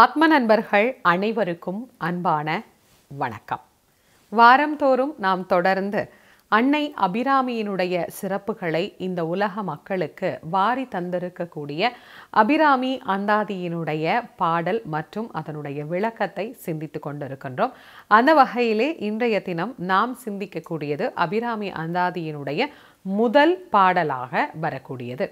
ஆத்ம நண்பர்கள் அனைவருக்கும் அன்பான வணக்கம் வாரந்தோறும் நாம் தொடர்ந்து அன்னை அபிராமியினுடைய சிறப்புகளை இந்த உலக மக்களுக்கு வாரி தந்திருக்கக்கூடிய அபிராமி அந்தாதியினுடைய பாடல் மற்றும் அதனுடைய விளக்கத்தை சிந்தித்து கொண்டிருக்கின்றோம் அந்த வகையிலே இன்றைய தினம் நாம் சிந்திக்கக்கூடியது அபிராமி அந்தாதியினுடைய முதல் பாடலாக வரக்கூடியது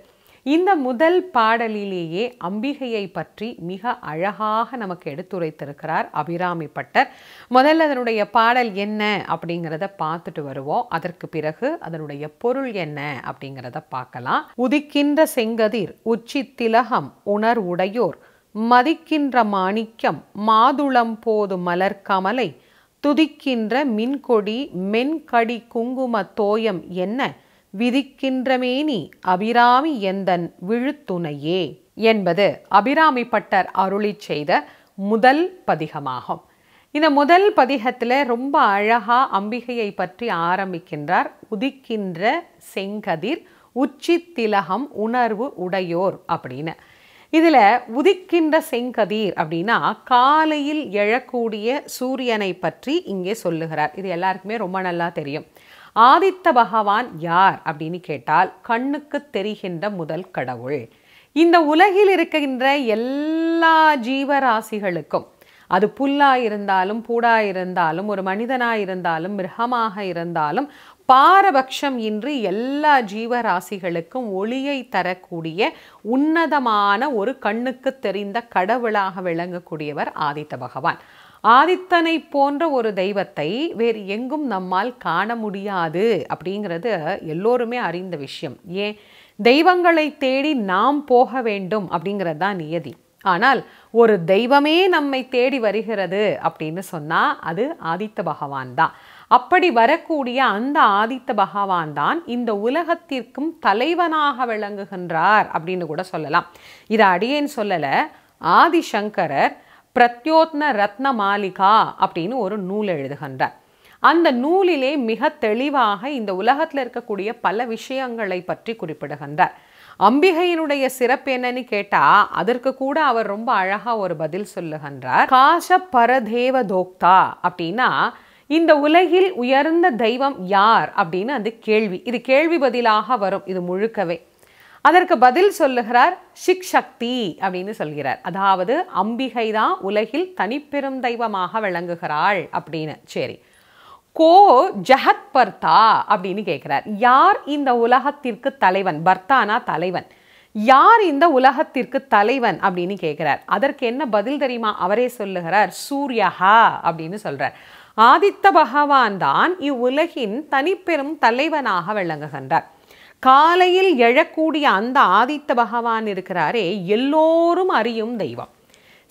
இந்த முதல் பாடலிலேயே அம்பிகையை பற்றி மிக அழகாக நமக்கு எடுத்துரைத்திருக்கிறார் அபிராமி பட்டர் முதல்ல அதனுடைய பாடல் என்ன அப்படிங்கிறத பார்த்துட்டு வருவோம் அதற்கு பிறகு அதனுடைய பொருள் என்ன அப்படிங்கிறத பார்க்கலாம் உதிக்கின்ற செங்கதிர் உச்சி திலகம் உணர் உடையோர் மதிக்கின்ற மாணிக்கம் மாதுளம் போது மலர் கமலை துதிக்கின்ற மின்கொடி மென்கடி குங்கும தோயம் என்ன விதிக்கின்றமேனி அபிராமி எந்தன் விழுத்துணையே என்பது அபிராமி பட்டர் அருளி செய்த முதல் பதிகமாகும் இந்த முதல் பதிகத்தில் ரொம்ப அழகாக அம்பிகையை பற்றி ஆரம்பிக்கின்றார் உதிக்கின்ற செங்கதிர் உச்சி திலகம் உணர்வு உடையோர் அப்படின்னு இதில் உதிக்கின்ற செங்கதிர் அப்படின்னா காலையில் எழக்கூடிய சூரியனை பற்றி இங்கே சொல்லுகிறார் இது எல்லாருக்குமே ரொம்ப நல்லா தெரியும் ஆதித்த பகவான் யார் அப்படின்னு கேட்டால் கண்ணுக்கு தெரிகின்ற முதல் கடவுள் இந்த உலகில் இருக்கின்ற எல்லா ஜீவராசிகளுக்கும் அது புல்லா இருந்தாலும் பூடா இருந்தாலும் ஒரு மனிதனா இருந்தாலும் மிருகமாக இருந்தாலும் பாரபட்சம் இன்றி எல்லா ஜீவராசிகளுக்கும் ஒளியை தரக்கூடிய உன்னதமான ஒரு கண்ணுக்கு தெரிந்த கடவுளாக விளங்கக்கூடியவர் ஆதித்த பகவான் ஆதித்தனை போன்ற ஒரு தெய்வத்தை வேறு எங்கும் நம்மால் காண முடியாது அப்படிங்கிறது எல்லோருமே அறிந்த விஷயம் ஏன் தெய்வங்களை தேடி நாம் போக வேண்டும் அப்படிங்கிறது தான் நியதி ஆனால் ஒரு தெய்வமே நம்மை தேடி வருகிறது அப்படின்னு சொன்னால் அது ஆதித்த பகவான் தான் அப்படி வரக்கூடிய அந்த ஆதித்த பகவான் தான் இந்த உலகத்திற்கும் தலைவனாக விளங்குகின்றார் அப்படின்னு கூட சொல்லலாம் இதை அடியேன் சொல்லலை ஆதிசங்கரர் பிரத்யோத்ன ரத்ன மாளிகா அப்படின்னு ஒரு நூல் எழுதுகின்றார் அந்த நூலிலே மிக தெளிவாக இந்த உலகத்தில் இருக்கக்கூடிய பல விஷயங்களை பற்றி குறிப்பிடுகின்றார் அம்பிகையினுடைய சிறப்பு என்னன்னு கேட்டா அதற்கு கூட அவர் ரொம்ப அழகா ஒரு பதில் சொல்லுகின்றார் காச பரதேவ தோக்தா அப்படின்னா இந்த உலகில் உயர்ந்த தெய்வம் யார் அப்படின்னு அந்த கேள்வி இது கேள்வி பதிலாக வரும் இது முழுக்கவே அதற்கு பதில் சொல்லுகிறார் ஷிக் சக்தி அப்படின்னு சொல்கிறார் அதாவது அம்பிகை தான் உலகில் தனிப்பெரும் தெய்வமாக விளங்குகிறாள் அப்படின்னு சரி கோ ஜஹத் பர்தா அப்படின்னு கேட்குறார் யார் இந்த உலகத்திற்கு தலைவன் பர்தானா தலைவன் யார் இந்த உலகத்திற்கு தலைவன் அப்படின்னு கேட்குறார் அதற்கு என்ன பதில் தெரியுமா அவரே சொல்லுகிறார் சூர்யஹா அப்படின்னு சொல்கிறார் ஆதித்த பகவான் தான் இவ்வுலகின் தனிப்பெரும் தலைவனாக விளங்குகின்றார் காலையில் எழக்கூடிய அந்த ஆதித்த பகவான் இருக்கிறாரே எல்லோரும் அறியும் தெய்வம்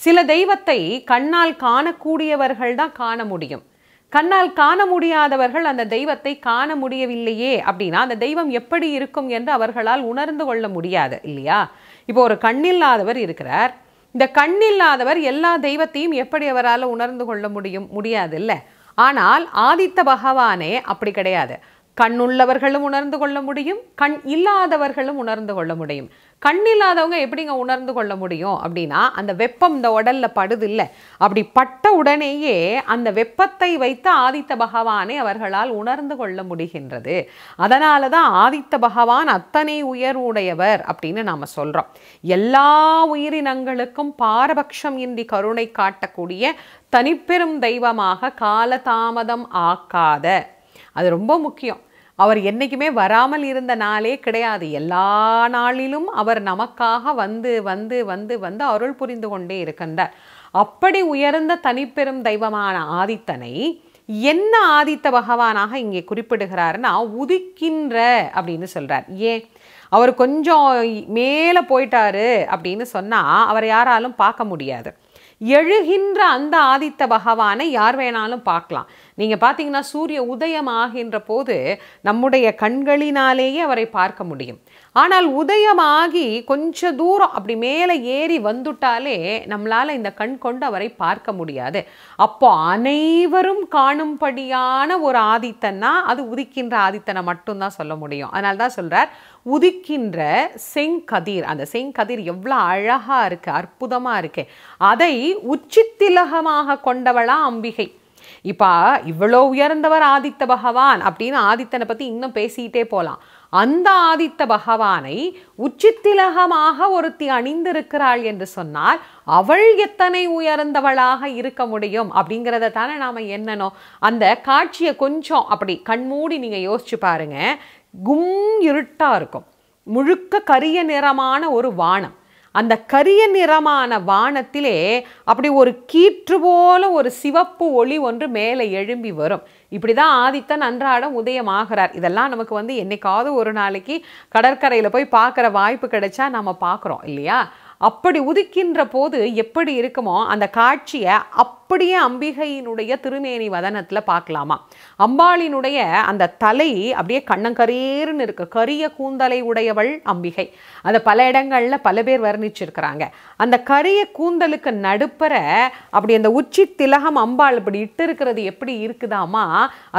சில தெய்வத்தை கண்ணால் காணக்கூடியவர்கள் தான் காண முடியும் கண்ணால் காண முடியாதவர்கள் அந்த தெய்வத்தை காண முடியவில்லையே அப்படின்னா அந்த தெய்வம் எப்படி இருக்கும் என்று அவர்களால் உணர்ந்து கொள்ள முடியாது இல்லையா இப்போ ஒரு கண்ணில்லாதவர் இருக்கிறார் இந்த கண்ணில்லாதவர் எல்லா தெய்வத்தையும் எப்படி அவரால் உணர்ந்து கொள்ள முடியும் முடியாது இல்லை ஆனால் ஆதித்த பகவானே அப்படி கிடையாது கண்ணுள்ளவர்களும் உணர்ந்து கொள்ள முடியும் கண் இல்லாதவர்களும் உணர்ந்து கொள்ள முடியும் கண் இல்லாதவங்க எப்படிங்க உணர்ந்து கொள்ள முடியும் அப்படின்னா அந்த வெப்பம் இந்த உடல்ல படுது இல்லை அப்படி பட்ட உடனேயே அந்த வெப்பத்தை வைத்து ஆதித்த பகவானை அவர்களால் உணர்ந்து கொள்ள முடிகின்றது அதனால தான் ஆதித்த பகவான் அத்தனை உயர்வுடையவர் அப்படின்னு நாம் சொல்கிறோம் எல்லா உயிரினங்களுக்கும் பாரபட்சம் இன்றி கருணை காட்டக்கூடிய தனிப்பெரும் தெய்வமாக காலதாமதம் ஆக்காத அது ரொம்ப முக்கியம் அவர் என்றைக்குமே வராமல் இருந்த நாளே கிடையாது எல்லா நாளிலும் அவர் நமக்காக வந்து வந்து வந்து வந்து அருள் புரிந்து கொண்டே இருக்கின்றார் அப்படி உயர்ந்த தனிப்பெரும் தெய்வமான ஆதித்தனை என்ன ஆதித்த பகவானாக இங்கே குறிப்பிடுகிறாருன்னா உதிக்கின்ற அப்படின்னு சொல்கிறார் ஏன் அவர் கொஞ்சம் மேலே போயிட்டாரு அப்படின்னு சொன்னால் அவர் யாராலும் பார்க்க முடியாது எழுகின்ற அந்த ஆதித்த பகவானை யார் வேணாலும் பார்க்கலாம் நீங்கள் பார்த்தீங்கன்னா சூரிய உதயம் ஆகின்ற போது நம்முடைய கண்களினாலேயே அவரை பார்க்க முடியும் ஆனால் உதயமாகி கொஞ்ச தூரம் அப்படி மேலே ஏறி வந்துட்டாலே நம்மளால் இந்த கண் கொண்டு அவரை பார்க்க முடியாது அப்போ அனைவரும் காணும்படியான ஒரு ஆதித்தன்னா அது உதிக்கின்ற ஆதித்தனை மட்டும்தான் சொல்ல முடியும் அதனால தான் சொல்கிறார் உதிக்கின்ற செங்கதிர் அந்த செங்கதிர் எவ்வளோ அழகாக இருக்குது அற்புதமாக இருக்குது அதை உச்சித்திலகமாக கொண்டவளா அம்பிகை இப்போ இவ்வளோ உயர்ந்தவர் ஆதித்த பகவான் அப்படின்னு ஆதித்தனை பற்றி இன்னும் பேசிகிட்டே போகலாம் அந்த ஆதித்த பகவானை உச்சித்திலகமாக ஒருத்தி அணிந்திருக்கிறாள் என்று சொன்னால் அவள் எத்தனை உயர்ந்தவளாக இருக்க முடியும் அப்படிங்கிறத தானே நாம் என்னனோ அந்த காட்சியை கொஞ்சம் அப்படி கண்மூடி நீங்கள் யோசிச்சு பாருங்க கும் இருட்டாக இருக்கும் முழுக்க கரிய நிறமான ஒரு வானம் அந்த கரிய நிறமான வானத்திலே அப்படி ஒரு கீற்று போல ஒரு சிவப்பு ஒளி ஒன்று மேலே எழும்பி வரும் இப்படி தான் ஆதித்தன் அன்றாடம் உதயமாகிறார் இதெல்லாம் நமக்கு வந்து என்னைக்காவது ஒரு நாளைக்கு கடற்கரையில் போய் பார்க்குற வாய்ப்பு கிடைச்சா நம்ம பார்க்குறோம் இல்லையா அப்படி உதிக்கின்ற போது எப்படி இருக்குமோ அந்த காட்சியை அப்படியே அம்பிகையினுடைய திருமேனி வதனத்தில் பார்க்கலாமா அம்பாளினுடைய அந்த தலை அப்படியே கண்ணங்கரேர்னு இருக்கு கரிய கூந்தலை உடையவள் அம்பிகை அதை பல இடங்களில் பல பேர் வர்ணிச்சிருக்கிறாங்க அந்த கரிய கூந்தலுக்கு நடுப்பற அப்படி அந்த உச்சி திலகம் அம்பாள் இப்படி இட்டு இருக்கிறது எப்படி இருக்குதாமா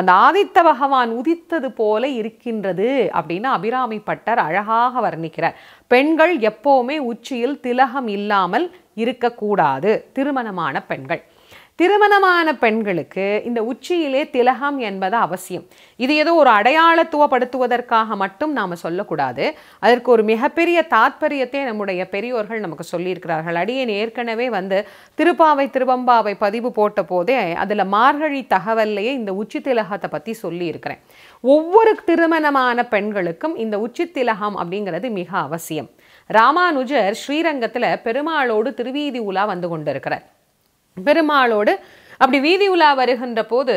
அந்த ஆதித்த பகவான் உதித்தது போல இருக்கின்றது அப்படின்னு அபிராமி பட்டர் அழகாக வர்ணிக்கிறார் பெண்கள் எப்போவுமே உச்சியில் திலகம் இல்லாமல் இருக்கக்கூடாது திருமணமான பெண்கள் திருமணமான பெண்களுக்கு இந்த உச்சியிலே திலகம் என்பது அவசியம் இது ஏதோ ஒரு அடையாளத்துவப்படுத்துவதற்காக மட்டும் நாம் சொல்லக்கூடாது அதற்கு ஒரு மிகப்பெரிய தாற்பயத்தை நம்முடைய பெரியோர்கள் நமக்கு சொல்லியிருக்கிறார்கள் அடியேன் ஏற்கனவே வந்து திருப்பாவை திருவம்பாவை பதிவு போட்ட போதே அதில் மார்கழி தகவல்லையே இந்த உச்சி திலகத்தை பற்றி சொல்லியிருக்கிறேன் ஒவ்வொரு திருமணமான பெண்களுக்கும் இந்த உச்சி திலகம் அப்படிங்கிறது மிக அவசியம் ராமானுஜர் ஸ்ரீரங்கத்தில் பெருமாளோடு திருவீதி உலா வந்து கொண்டிருக்கிறார் பெருமாளோடு அப்படி வீதி உலா வருகின்ற போது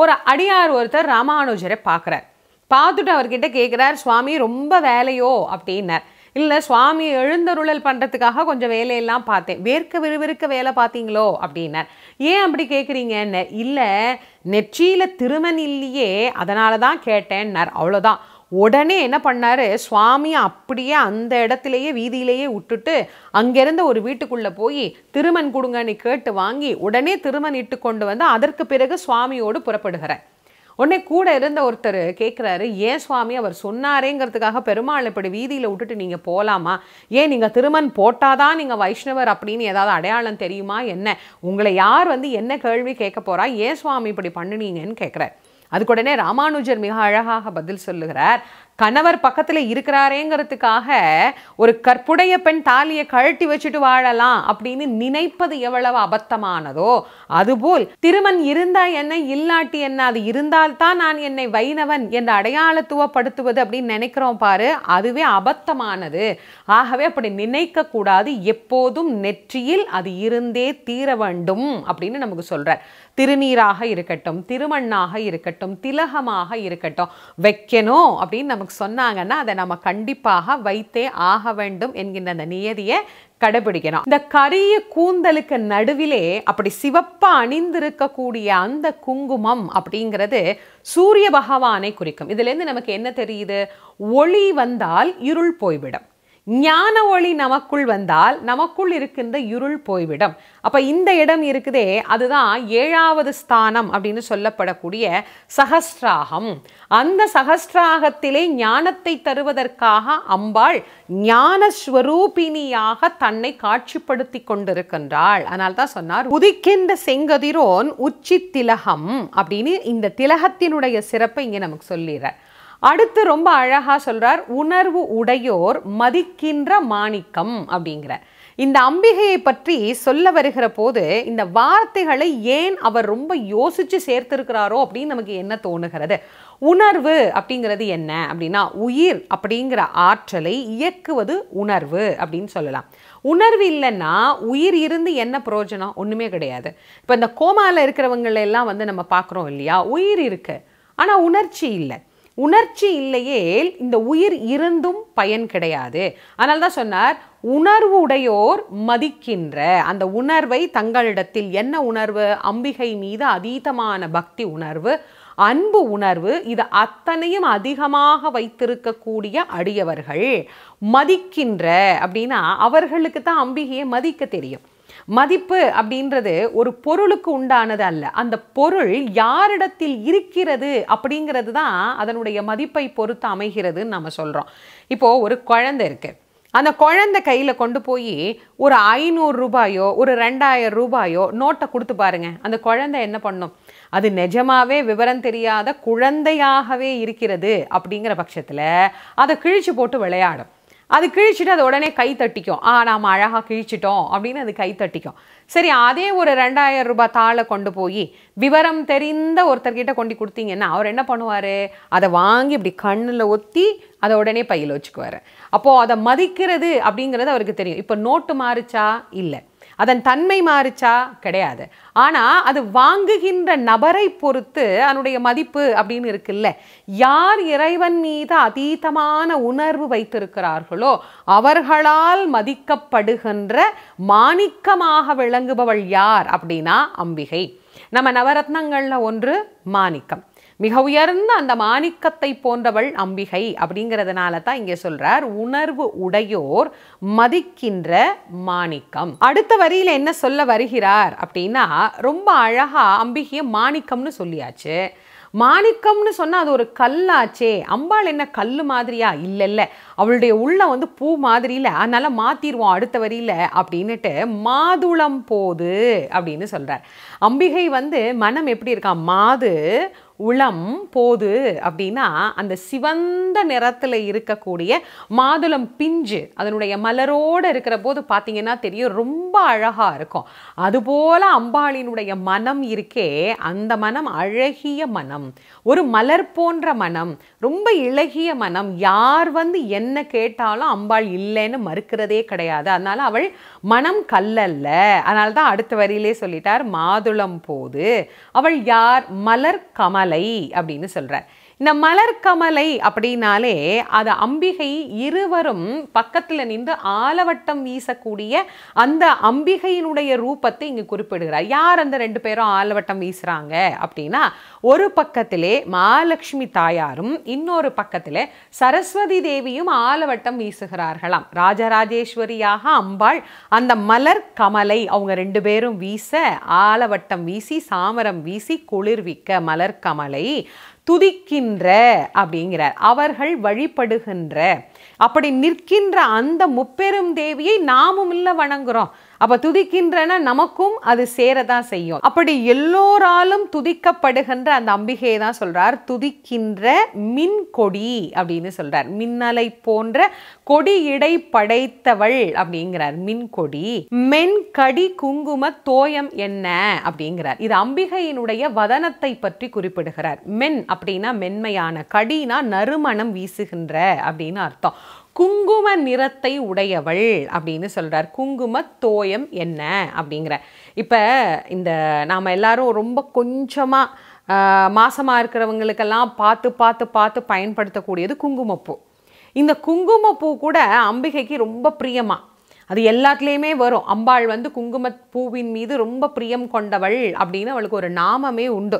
ஒரு அடியார் ஒருத்தர் ராமானுஜரை பார்க்குறார் பார்த்துட்டு அவர்கிட்ட கேட்குறார் சுவாமி ரொம்ப வேலையோ அப்படின்னார் இல்லை சுவாமி எழுந்தருளல் பண்ணுறதுக்காக கொஞ்சம் வேலையெல்லாம் பார்த்தேன் வேர்க்க விறுவிறுக்க வேலை பார்த்தீங்களோ அப்படின்னார் ஏன் அப்படி கேட்குறீங்கன்னு இல்லை நெற்றியில் திருமணில்லையே அதனால தான் கேட்டேன்னார் அவ்வளோதான் உடனே என்ன பண்ணார் சுவாமி அப்படியே அந்த இடத்துலையே வீதியிலேயே விட்டுட்டு அங்கேருந்து ஒரு வீட்டுக்குள்ளே போய் திருமண் கொடுங்கன்னு கேட்டு வாங்கி உடனே திருமண் இட்டு கொண்டு வந்து அதற்கு பிறகு சுவாமியோடு புறப்படுகிறார் உடனே கூட இருந்த ஒருத்தர் கேட்குறாரு ஏன் சுவாமி அவர் சொன்னாரேங்கிறதுக்காக பெருமாள் இப்படி வீதியில் விட்டுட்டு நீங்கள் போகலாமா ஏன் நீங்கள் போட்டால் போட்டாதான் நீங்கள் வைஷ்ணவர் அப்படின்னு ஏதாவது அடையாளம் தெரியுமா என்ன உங்களை யார் வந்து என்ன கேள்வி கேட்க போகிறா ஏன் சுவாமி இப்படி பண்ணினீங்கன்னு கேட்குறாரு அதுக்கு உடனே ராமானுஜர் மிக அழகாக பதில் சொல்லுகிறார் கணவர் பக்கத்தில் இருக்கிறாரேங்கிறதுக்காக ஒரு கற்புடைய பெண் தாலியை கழட்டி வச்சுட்டு வாழலாம் அப்படின்னு நினைப்பது எவ்வளவு அபத்தமானதோ அதுபோல் திருமண் இருந்தா என்ன இல்லாட்டி என்ன அது இருந்தால்தான் நான் என்னை வைணவன் என்று அடையாளத்துவப்படுத்துவது அப்படின்னு நினைக்கிறோம் பாரு அதுவே அபத்தமானது ஆகவே அப்படி நினைக்க கூடாது எப்போதும் நெற்றியில் அது இருந்தே தீர வேண்டும் அப்படின்னு நமக்கு சொல்ற திருநீராக இருக்கட்டும் திருமண்ணாக இருக்கட்டும் திலகமாக இருக்கட்டும் வைக்கணும் அப்படின்னு நம்ம நமக்கு சொன்னாங்கன்னா அதை நம்ம கண்டிப்பாக வைத்தே ஆக வேண்டும் என்கின்ற அந்த நியதியை கடைபிடிக்கணும் இந்த கரிய கூந்தலுக்கு நடுவிலே அப்படி சிவப்பா அணிந்திருக்கக்கூடிய அந்த குங்குமம் அப்படிங்கிறது சூரிய பகவானை குறிக்கும் இதுலேருந்து நமக்கு என்ன தெரியுது ஒளி வந்தால் இருள் போய்விடும் ஞான ஒளி நமக்குள் வந்தால் நமக்குள் இருக்கின்ற இருள் போய்விடும் அப்போ இந்த இடம் இருக்குதே அதுதான் ஏழாவது ஸ்தானம் அப்படின்னு சொல்லப்படக்கூடிய சகஸ்ராகம் அந்த சகஸ்ராகத்திலே ஞானத்தை தருவதற்காக அம்பாள் ஞானஸ்வரூபிணியாக தன்னை காட்சிப்படுத்தி கொண்டிருக்கின்றாள் அதனால் தான் சொன்னார் உதிக்கின்ற செங்கதிரோன் உச்சி திலகம் அப்படின்னு இந்த திலகத்தினுடைய சிறப்பை இங்கே நமக்கு சொல்லிடுறார் அடுத்து ரொம்ப அழகாக சொல்கிறார் உணர்வு உடையோர் மதிக்கின்ற மாணிக்கம் அப்படிங்கிற இந்த அம்பிகையை பற்றி சொல்ல வருகிற போது இந்த வார்த்தைகளை ஏன் அவர் ரொம்ப யோசித்து சேர்த்திருக்கிறாரோ அப்படின்னு நமக்கு என்ன தோணுகிறது உணர்வு அப்படிங்கிறது என்ன அப்படின்னா உயிர் அப்படிங்கிற ஆற்றலை இயக்குவது உணர்வு அப்படின்னு சொல்லலாம் உணர்வு இல்லைன்னா உயிர் இருந்து என்ன பிரயோஜனம் ஒன்றுமே கிடையாது இப்போ இந்த கோமாவில் இருக்கிறவங்களெல்லாம் வந்து நம்ம பார்க்குறோம் இல்லையா உயிர் இருக்குது ஆனால் உணர்ச்சி இல்லை உணர்ச்சி இல்லையே இந்த உயிர் இருந்தும் பயன் கிடையாது ஆனால் தான் சொன்னார் உணர்வு உடையோர் மதிக்கின்ற அந்த உணர்வை தங்களிடத்தில் என்ன உணர்வு அம்பிகை மீது அதீதமான பக்தி உணர்வு அன்பு உணர்வு இது அத்தனையும் அதிகமாக வைத்திருக்கக்கூடிய அடியவர்கள் மதிக்கின்ற அப்படின்னா அவர்களுக்கு தான் அம்பிகையை மதிக்க தெரியும் மதிப்பு அப்படின்றது ஒரு பொருளுக்கு உண்டானது அல்ல அந்த பொருள் யாரிடத்தில் இருக்கிறது அப்படிங்கிறது தான் அதனுடைய மதிப்பை பொறுத்து அமைகிறதுன்னு நம்ம சொல்கிறோம் இப்போது ஒரு குழந்தை இருக்குது அந்த குழந்தை கையில் கொண்டு போய் ஒரு ஐநூறு ரூபாயோ ஒரு ரெண்டாயிரம் ரூபாயோ நோட்டை கொடுத்து பாருங்க அந்த குழந்தை என்ன பண்ணும் அது நிஜமாவே விவரம் தெரியாத குழந்தையாகவே இருக்கிறது அப்படிங்கிற பட்சத்தில் அதை கிழிச்சு போட்டு விளையாடும் அது கிழிச்சிட்டு அது உடனே கை தட்டிக்கும் ஆ நாம் அழகாக கிழிச்சிட்டோம் அப்படின்னு அது கை தட்டிக்கும் சரி அதே ஒரு ரெண்டாயிரம் ரூபாய் தாளை கொண்டு போய் விவரம் தெரிந்த ஒருத்தர்கிட்ட கொண்டு கொடுத்தீங்கன்னா அவர் என்ன பண்ணுவார் அதை வாங்கி இப்படி கண்ணில் ஒத்தி அதை உடனே பையில் வச்சுக்குவார் அப்போது அதை மதிக்கிறது அப்படிங்கிறது அவருக்கு தெரியும் இப்போ நோட்டு மாறிச்சா இல்லை அதன் தன்மை மாறிச்சா கிடையாது ஆனால் அது வாங்குகின்ற நபரை பொறுத்து அதனுடைய மதிப்பு அப்படின்னு இருக்குல்ல யார் இறைவன் மீது அதீதமான உணர்வு வைத்திருக்கிறார்களோ அவர்களால் மதிக்கப்படுகின்ற மாணிக்கமாக விளங்குபவள் யார் அப்படின்னா அம்பிகை நம்ம நவரத்னங்களில் ஒன்று மாணிக்கம் மிக உயர்ந்த அந்த மாணிக்கத்தை போன்றவள் அம்பிகை அப்படிங்கிறதுனால தான் இங்கே சொல்றார் உணர்வு உடையோர் மதிக்கின்ற மாணிக்கம் அடுத்த வரியில் என்ன சொல்ல வருகிறார் அப்படின்னா ரொம்ப அழகா அம்பிகையை மாணிக்கம்னு சொல்லியாச்சு மாணிக்கம்னு சொன்னால் அது ஒரு கல்லாச்சே அம்பாள் என்ன கல் மாதிரியா இல்லை இல்லை அவளுடைய உள்ள வந்து பூ மாதிரியில் அதனால் மாற்றிடுவோம் அடுத்த வரியில் அப்படின்னுட்டு மாதுளம் போது அப்படின்னு சொல்கிறார் அம்பிகை வந்து மனம் எப்படி இருக்கா மாது உளம் போது அப்படின்னா அந்த சிவந்த நிறத்தில் இருக்கக்கூடிய மாதுளம் பிஞ்சு அதனுடைய மலரோடு இருக்கிற போது பார்த்தீங்கன்னா தெரியும் ரொம்ப அழகாக இருக்கும் அதுபோல் அம்பாளினுடைய மனம் இருக்கே அந்த மனம் அழகிய மனம் ஒரு மலர் போன்ற மனம் ரொம்ப இழகிய மனம் யார் வந்து என்ன கேட்டாலும் அம்பாள் இல்லைன்னு மறுக்கிறதே கிடையாது அதனால் அவள் மனம் கல்லல்ல அதனால தான் அடுத்த வரியிலே சொல்லிட்டார் மாதுளம் போது அவள் யார் மலர் கமல் மாலை அப்படின்னு சொல்கிறார் இந்த மலர் கமலை அப்படின்னாலே அது அம்பிகை இருவரும் பக்கத்தில் நின்று ஆலவட்டம் வீசக்கூடிய அந்த அம்பிகையினுடைய ரூபத்தை இங்கே குறிப்பிடுகிறார் யார் அந்த ரெண்டு பேரும் ஆலவட்டம் வீசுகிறாங்க அப்படின்னா ஒரு பக்கத்திலே மகாலட்சுமி தாயாரும் இன்னொரு பக்கத்தில் சரஸ்வதி தேவியும் ஆலவட்டம் வீசுகிறார்களாம் ராஜராஜேஸ்வரியாக அம்பாள் அந்த மலர் கமலை அவங்க ரெண்டு பேரும் வீச ஆலவட்டம் வீசி சாமரம் வீசி குளிர்விக்க மலர் கமலை துதிக்கின்ற அப்படிங்கிறார் அவர்கள் வழிபடுகின்ற அப்படி நிற்கின்ற அந்த முப்பெரும் தேவியை நாமும் இல்லை வணங்குறோம் அப்போ துதிக்கின்றன நமக்கும் அது சேரதான் செய்யும் அப்படி எல்லோராலும் துதிக்கப்படுகின்ற அந்த அம்பிகையை தான் சொல்றார் துதிக்கின்ற மின் கொடி அப்படின்னு சொல்றார் மின்னலை போன்ற கொடி இடை படைத்தவள் அப்படிங்கிறார் மின் கொடி மென்கடி குங்கும தோயம் என்ன அப்படிங்கிறார் இது அம்பிகையினுடைய வதனத்தை பற்றி குறிப்பிடுகிறார் மென் அப்படின்னா மென்மையான கடினா நறுமணம் வீசுகின்ற அப்படின்னு அர்த்தம் குங்கும நிறத்தை உடையவள் அப்படின்னு சொல்கிறார் குங்கும தோயம் என்ன அப்படிங்கிற இப்போ இந்த நாம் எல்லாரும் ரொம்ப கொஞ்சமாக மாசமாக இருக்கிறவங்களுக்கெல்லாம் பார்த்து பார்த்து பார்த்து பயன்படுத்தக்கூடியது குங்குமப்பூ இந்த குங்குமப்பூ கூட அம்பிகைக்கு ரொம்ப பிரியமாக அது எல்லாத்துலேயுமே வரும் அம்பாள் வந்து குங்கும பூவின் மீது ரொம்ப பிரியம் கொண்டவள் அப்படின்னு அவளுக்கு ஒரு நாமமே உண்டு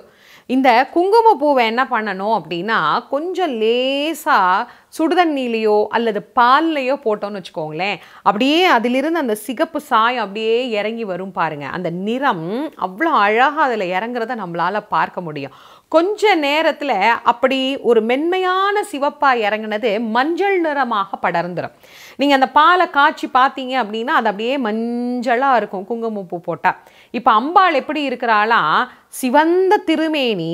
இந்த குங்குமப்பூவை என்ன பண்ணணும் அப்படின்னா கொஞ்சம் லேசாக சுடுதண்ணிலேயோ அல்லது பால்லையோ போட்டோம்னு வச்சுக்கோங்களேன் அப்படியே அதிலிருந்து அந்த சிகப்பு சாயம் அப்படியே இறங்கி வரும் பாருங்கள் அந்த நிறம் அவ்வளோ அழகாக அதில் இறங்குறத நம்மளால் பார்க்க முடியும் கொஞ்ச நேரத்தில் அப்படி ஒரு மென்மையான சிவப்பாக இறங்கினது மஞ்சள் நிறமாக படர்ந்துடும் நீங்கள் அந்த பாலை காய்ச்சி பார்த்தீங்க அப்படின்னா அது அப்படியே மஞ்சளாக இருக்கும் குங்குமப்பூ போட்டால் இப்போ அம்பாள் எப்படி இருக்கிறாளா சிவந்த திருமேனி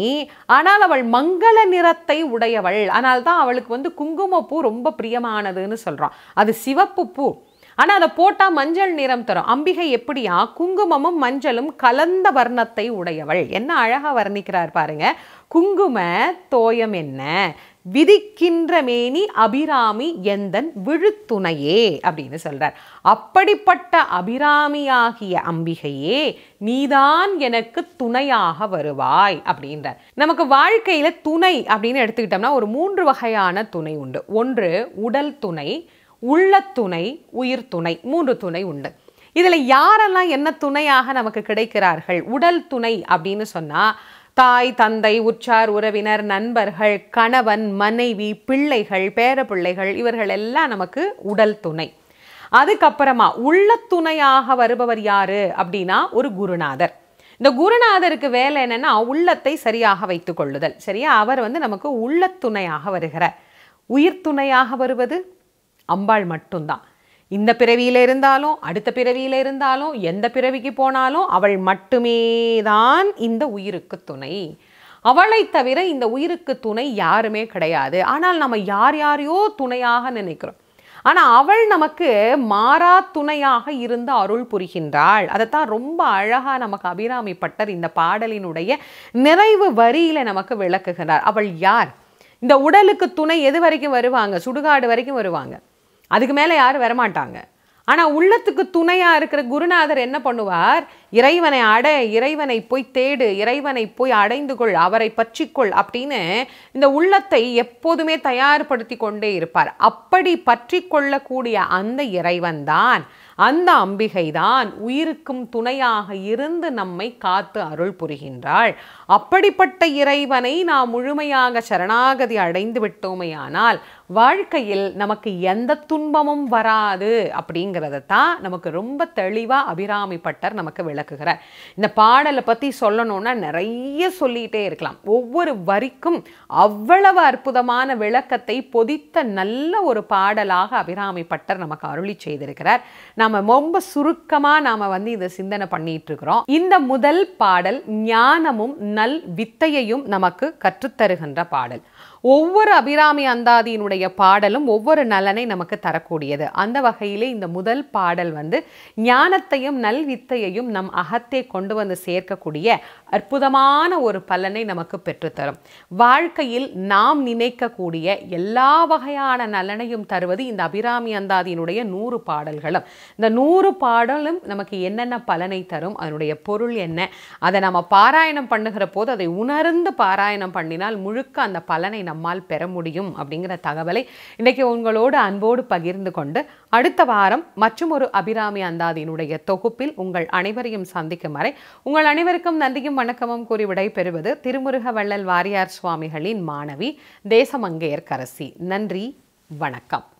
ஆனால் அவள் மங்கள நிறத்தை உடையவள் அதனால்தான் தான் அவளுக்கு வந்து குங்குமப்பூ ரொம்ப பிரியமானதுன்னு சொல்கிறான் அது சிவப்பு பூ ஆனால் அதை போட்டால் மஞ்சள் நிறம் தரும் அம்பிகை எப்படியா குங்குமமும் மஞ்சளும் கலந்த வர்ணத்தை உடையவள் என்ன அழகாக வர்ணிக்கிறார் பாருங்க குங்கும தோயம் என்ன விதிக்கின்ற மேனி அபிராமி எந்தன் விழுத்துணையே அப்படின்னு சொல்றார் அப்படிப்பட்ட அபிராமியாகிய அம்பிகையே நீதான் எனக்கு துணையாக வருவாய் அப்படின்றார் நமக்கு வாழ்க்கையில துணை அப்படின்னு எடுத்துக்கிட்டோம்னா ஒரு மூன்று வகையான துணை உண்டு ஒன்று உடல் துணை உள்ள துணை உயிர் துணை மூன்று துணை உண்டு இதில் யாரெல்லாம் என்ன துணையாக நமக்கு கிடைக்கிறார்கள் உடல் துணை அப்படின்னு சொன்னால் தாய் தந்தை உற்சார் உறவினர் நண்பர்கள் கணவன் மனைவி பிள்ளைகள் பேர பிள்ளைகள் இவர்கள் எல்லாம் நமக்கு உடல் துணை அதுக்கப்புறமா உள்ள துணையாக வருபவர் யாரு அப்படின்னா ஒரு குருநாதர் இந்த குருநாதருக்கு வேலை என்னன்னா உள்ளத்தை சரியாக வைத்துக் கொள்ளுதல் சரியா அவர் வந்து நமக்கு உள்ள துணையாக வருகிறார் உயிர் துணையாக வருவது அம்பாள் மட்டும்தான் இந்த பிறவியில் இருந்தாலும் அடுத்த பிறவியில் இருந்தாலும் எந்த பிறவிக்கு போனாலும் அவள் மட்டுமே தான் இந்த உயிருக்கு துணை அவளை தவிர இந்த உயிருக்கு துணை யாருமே கிடையாது ஆனால் நம்ம யார் யாரையோ துணையாக நினைக்கிறோம் ஆனால் அவள் நமக்கு மாறா துணையாக இருந்து அருள் புரிகின்றாள் அதைத்தான் ரொம்ப அழகாக நமக்கு அபிராமி பட்டர் இந்த பாடலினுடைய நிறைவு வரியில் நமக்கு விளக்குகிறார் அவள் யார் இந்த உடலுக்கு துணை எது வரைக்கும் வருவாங்க சுடுகாடு வரைக்கும் வருவாங்க அதுக்கு மேலே யாரும் வரமாட்டாங்க ஆனால் உள்ளத்துக்கு துணையாக இருக்கிற குருநாதர் என்ன பண்ணுவார் இறைவனை அட இறைவனை போய் தேடு இறைவனை போய் அடைந்து கொள் அவரை பற்றிக்கொள் அப்படின்னு இந்த உள்ளத்தை எப்போதுமே தயார்படுத்தி கொண்டே இருப்பார் அப்படி பற்றி கொள்ளக்கூடிய அந்த இறைவன் தான் அந்த அம்பிகை தான் உயிருக்கும் துணையாக இருந்து நம்மை காத்து அருள் புரிகின்றாள் அப்படிப்பட்ட இறைவனை நாம் முழுமையாக சரணாகதி அடைந்து விட்டோமையானால் வாழ்க்கையில் நமக்கு எந்த துன்பமும் வராது அப்படிங்கிறத தான் நமக்கு ரொம்ப தெளிவாக அபிராமி பட்டர் நமக்கு விளக்குகிறார் இந்த பாடலை பற்றி சொல்லணும்னா நிறைய சொல்லிகிட்டே இருக்கலாம் ஒவ்வொரு வரிக்கும் அவ்வளவு அற்புதமான விளக்கத்தை பொதித்த நல்ல ஒரு பாடலாக அபிராமி பட்டர் நமக்கு அருளி செய்திருக்கிறார் நாம் ரொம்ப சுருக்கமாக நாம் வந்து இதை சிந்தனை பண்ணிட்டு இருக்கிறோம் இந்த முதல் பாடல் ஞானமும் நல் வித்தையையும் நமக்கு கற்றுத்தருகின்ற பாடல் ஒவ்வொரு அபிராமி அந்தாதியினுடைய பாடலும் ஒவ்வொரு நலனை நமக்கு தரக்கூடியது அந்த வகையிலே இந்த முதல் பாடல் வந்து ஞானத்தையும் நல்வித்தையையும் நம் அகத்தே கொண்டு வந்து சேர்க்கக்கூடிய அற்புதமான ஒரு பலனை நமக்கு பெற்றுத்தரும் வாழ்க்கையில் நாம் நினைக்கக்கூடிய எல்லா வகையான நலனையும் தருவது இந்த அபிராமி அந்தாதியினுடைய நூறு பாடல்களும் இந்த நூறு பாடலும் நமக்கு என்னென்ன பலனை தரும் அதனுடைய பொருள் என்ன அதை நம்ம பாராயணம் பண்ணுகிற போது அதை உணர்ந்து பாராயணம் பண்ணினால் முழுக்க அந்த பலனை நம்ம நம்மால் பெற முடியும் அப்படிங்கிற தகவலை இன்றைக்கி உங்களோடு அன்போடு பகிர்ந்து கொண்டு அடுத்த வாரம் மற்றும் ஒரு அபிராமி அந்தாதியினுடைய தொகுப்பில் உங்கள் அனைவரையும் சந்திக்கும் வரை உங்கள் அனைவருக்கும் நன்றியும் வணக்கமும் கூறி விடைபெறுவது திருமுருக வள்ளல் வாரியார் சுவாமிகளின் மாணவி தேசமங்கையர்கரசி நன்றி வணக்கம்